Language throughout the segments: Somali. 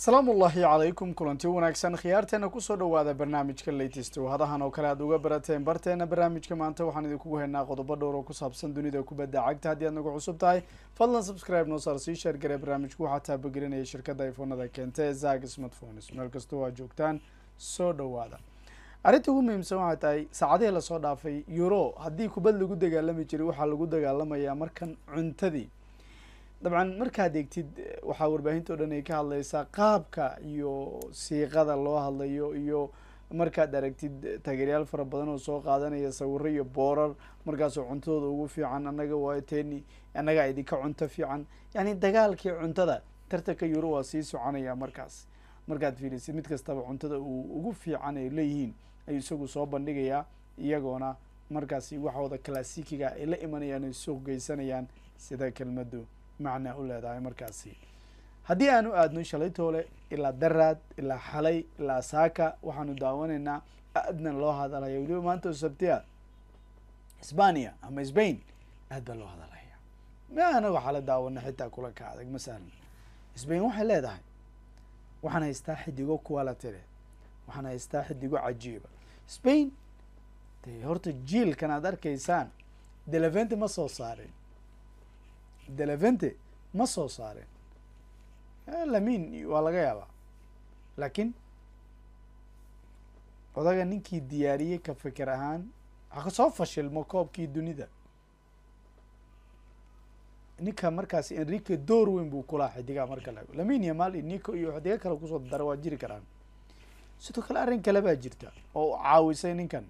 salaamullaahi calaykum kulanti wanaagsan khiyaarteenna kusoo dhawaada barnaamijka latest hadahan oo kale aad uga barateen barteenna barnaamijka maanta waxaan idinkugu haynaa qodobo dhowr oo ku saabsan dunida kubadda cagta haddii aad nagu cusub tahay fadlan subscribe noo saar sii sheergare barnaamijku waxaa taabagelinaya shirkadda ifoonada keenta ee zag smartphones meel kastoo aad joogtaan soo dhawaada arrinta ugu muhiimsan waxay tahay saacadihii lasoo dhaafay yuro haddii kubad lagu dagaalami jiray waxaa lagu dagaalamayaa markan cuntadii dabcan markaad eegtid waxaa warbaahinta o dhan ay ka hadlaysaa qaabka iyo siiqada loo hadlayo iyo markaad aragtid taageeryaal fara badan oo soo qaadanaya sawiro iyo boorar markaasoo cuntadooda ugu fiican annaga waa teni annagaa idinka cunto fiican yacni dagaalkii cuntada tartanka yuro waa sii soconaya markaas markaad fiirisid mid kastaba cuntada uu ugu fiican ay leeyihiin ayuu isagu soo bandhigayaa iyagoona markaasi waxooda classikiga ay la imanayaan ay suuq geysanayaan sida kelmaddu macna u leedahay markaasi haddii aanu aadno shalaytoole ilaa daraad ilaa xalay ilaa saaka waxaanu daawanaynaa aadnan loo hadalaya weliba maanta oo sabtiya isbaniya ama sbain aad baa loo hadalaya ma anaga xala daawano xitaa kula ka adag masalan sbain waxay leedahay waxaan haystaa xidigo kualatire waxaan haystaa xidigo cajiiba sbain de horta jiilkan aad arkaysaan delevente ma soo saarin delevente ma soo saarin eh, lamin waa laga yaabaa laakiin odaga ninkii diyaariyey ka fikir ahaan haka soo fashilmo koobkii dunida ninka markaas enrique door weyn buu kulaa xidigaa marka la lamin iyo mal nico iyo xidiga kale kusoo dara waa jiri karaan sidoo kale arrin kale baa jirta oo u caawisay ninkan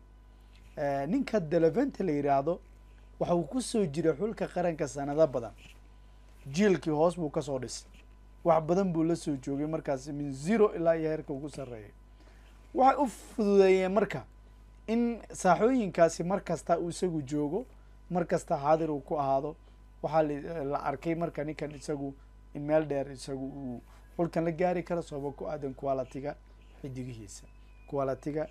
eh, ninka delevente la yidhaahdo waxa uu ku soo jiray xulka qaranka sanado badan jiilkii hoos buu kasoo dhisay wax badan buu la soo joogay markaasi min zero ilaa iyo heerka ugu sarreeyay waxay u fududeeyeen marka in saaxooyinkaasi mar kasta uu isagu joogo mar kasta haadir uu ku ahaado waxaa eh, la arkay marka ninkan isagu in meel dheer isagu uu xulkan la gaari karo sababa ku aadan qualitiga xidigihiisa qualitiga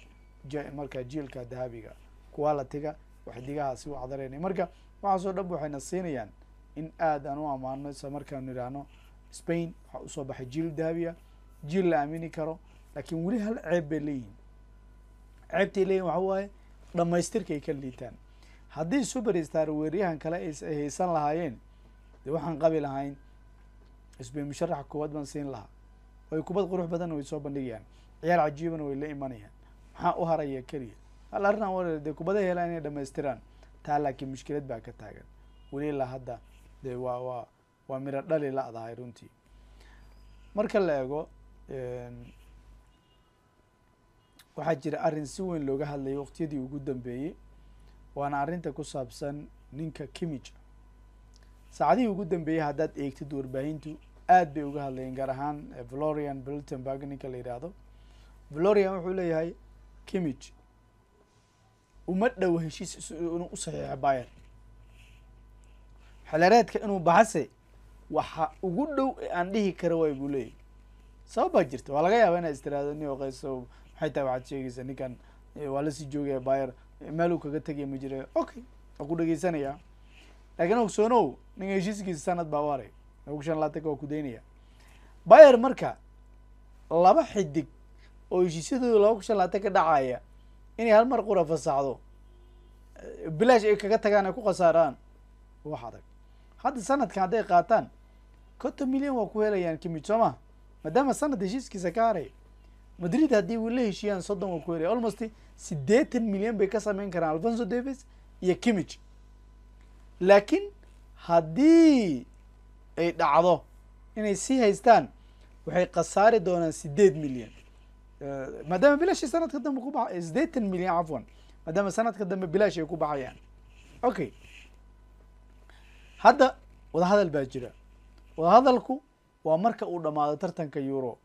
marka jiilka dahabiga qualitiga xiddigahaasi u cadaraynay marka waxaasoo dhan waxayna siinayaan in aad aan u ammaano isla markaanu idhaahno spain waxaa usoo baxay jiil dahabiya jiil la aamini karo laakiin weli hal ceeb bay leeyihin ceebtay leeyihin waxa waaye dhammaystirkaay ka liitaan haddii suberstar weeryahan kale ay haysan lahaayeen dee waxaan qabi lahayn spain musharax kubaad baan siin lahaa way kubad qurux badanna way soo bandhigayaan ciyaar cajiibana way la imanayaan maxaa u haraya keliya hal arrintan war dee kubada helaa inay dhamaystiraan taa laakiin mushkilad baa ka taagan weli ilaa hadda dee waa waa waa miro dhali la-dahay runtii marka la eego waxaa jira arrin si weyn looga hadlayay waqtiyadii ugu dambeeyey waana arrinta ku saabsan ninka kimij saacadihii ugu dambeeyey haddaad eegtid warbaahintu aad bay uga hadlayeen gaar ahaan valorian eh, beltenburg ninka la yidhaahdo valorian wuxuu leeyahay kimij uma dhowo heshiis inuu u saxiixo bayer xelereedka inuu baxase waxa ugu dhow ee aan dhihi kara waay buu leeyahy sababaa jirta waa laga yaaba inaad istiraado ni oqeyso maxay tahay waxaad sheegaysaa ninkan waa lasii joogaya bayer meel uu kaga tegaya ma jira okay waa ku dhegeysanayaa laakiin ogsoonow ninka heshiiskiisa sanad baa u haray lagu laatanka waa ku daynaya bayer marka laba xidig oo heshiisyadooda laba kushan shan ka dhacaya inay hal mar qura fasaxdo bilaash ay kaga tagaan ay ku khasaaraan wax adag hadda sanadkan hadday qaataan konton milyan waa ku helayaan kimid soo ma maadaama sanad heshiiskiisa ka haray madrid haddii uu la heshiiyaan soddon waa ku helaya almost siddeetan milyan bay ka samayn karaan alfonso davis iyo kimij laakiin haddii ay dhacdo inay sii haystaan waxay khasaari doonaan siddeed milyan maadaama bilaashi sanadka dambe ku baxa sideetan milyan cafwan maadaama sanadka dambe bilaash ay ku baxayaan okay hadda wadahadal baa jira wadahadalku waa marka uu dhamaado tartanka euro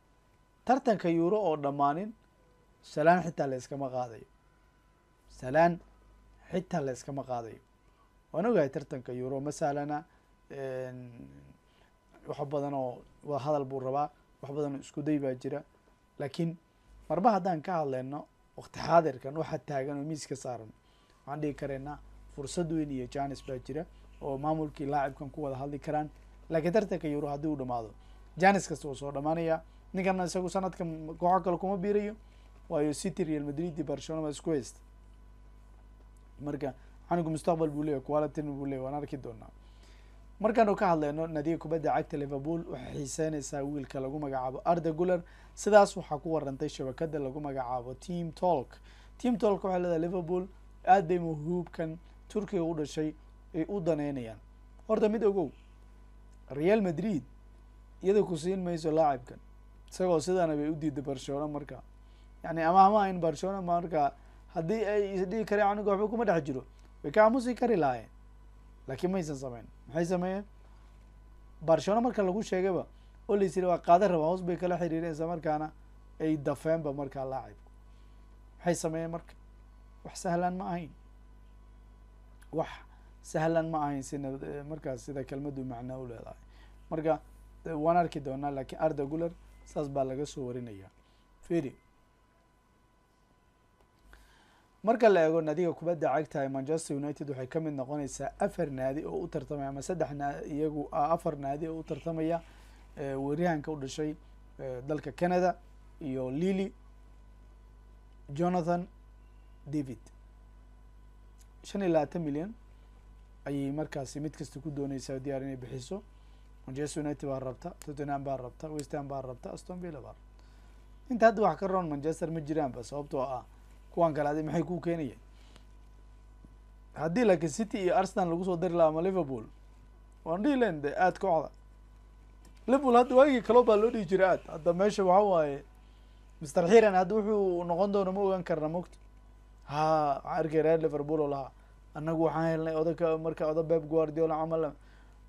tartanka euro oo dhammaanin salaan xitaa la yskama qaadayo salaan xitaa la yskama qaadayo waan ogahay tartanka euro masalana wax badan oo wadahadal buu rabaa wax badan oo baa jira laakiin marba haddaan ka hadleyno wakti xaadirkan waxa taagan oo miiska saaran waxaan dhigi kareynaa fursad weyn iyo janis baa jira oo maamulkii laacibkan ku wada hadli karaan laakiin tartanka yuro haddii uu dhamaado janes kasta wuu soo dhamaanaya ninkanna isagu sanadka kooxo kale kuma biirayo waayo city real madrid iyo barcelona baa isku haysta marka canigu mustaqbal buu leeyahy qualitin buu leyahy waan arki doonaa markaanu ka hadlayno nadiga kubadda cagta liverpool waxay xiiseynaysaa wiilka lagu magacaabo arda guler sidaas waxaa ku warantay shabakada lagu magacaabo team talk team tolk waxay leedahay liverpool aad bay muhuubkan turkiga u dhashay ay u daneynayaan horta mid ogow real madrid iyada ku siin mayso laacibkan isagoo sidaana bay u diiday barcelona marka yani amaahmaha in barcelona marka haddii ay isdhigi kareen aniga waxba kuma dhex jiro way ka aamusi kari lahaayeen lakiin maysan sameyn maxay sameeyeen barcelona marka lagu sheegayba oo la yisiri waa qaada rabaa hoos bay kala xiriireen isla markaana ay dafeenba markaa laacibku maxay sameeyeen marka wax sahlan ma ahayn wax sahlan ma ahayn si markaas sida kelmaddu macnaa u leedahay marka waan arki doonaa lakiin arda guler saas baa laga soo warinaya firi marka la eego nadiga kubadda cagtahay manchester united waxay ka mid noqonaysaa afar naadi oo u tartamaya ama saddex iyagu afar naadi oo u tartamaya weeryahanka u dhashay dalka canada iyo lili jonathan david shan iyo labaatan milyan ayay markaasi mid kasta ku dooneysaa diyaar inay bixiso manchester united baa rabta tottenham baa rabta westham baa rabta aston villa baa rabta inta hadda wax ka roon manchester ma jiraanba sababtoo ah kuwan kale adi maxay ku keenayeen haddii laakiin city iyo arsenal lagu soo dari lahaa ama liverpool waan dhihi len de aad kooxda liverpool hadda waagii kalo baa loo dhihi jiray aad hadda meesha waxaa waaye mister xiran hadda wuxuu noqon doono ma ogaan karna mogta ha waxaa arkay reer liverpool oo lahaa annagu waxaan helnay odaka marka oda beb guardiola camal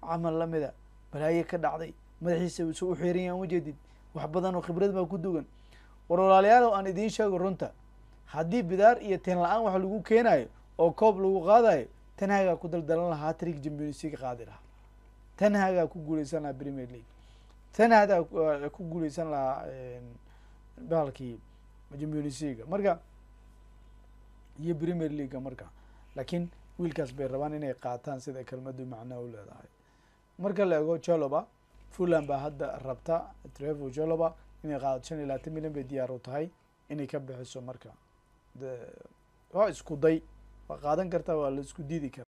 camal lamida balaaye ka dhacday madaxiisa isu uxiran yaan ujeedid wax badan oo khibrad baa ku dugan war walaalayaal aan idiin sheego runta haddii bidaar iyo ten la-aan wax lagu keenayo oo koob lagu qaadayo tanhagaa ku daldalan lahaa trig jambionsga qaadi lahaa tanhagaa ku guuleysan lahaa premier league tanhada ku guuleysan lahaa bahalkii jambionsga marka iyo premier leaguega marka laakiin wiilkaas bay rabaan inay qaataan sida kelmadu macnaa u leedahay marka la ego joloba fulham baa hadda rabta trevo joloba inay qaadato shan iyo labaatan milyan bay diyaar u tahay inay ka bixiso marka dee waa isku day waa qaadan kartaa waa la isku diidi karaa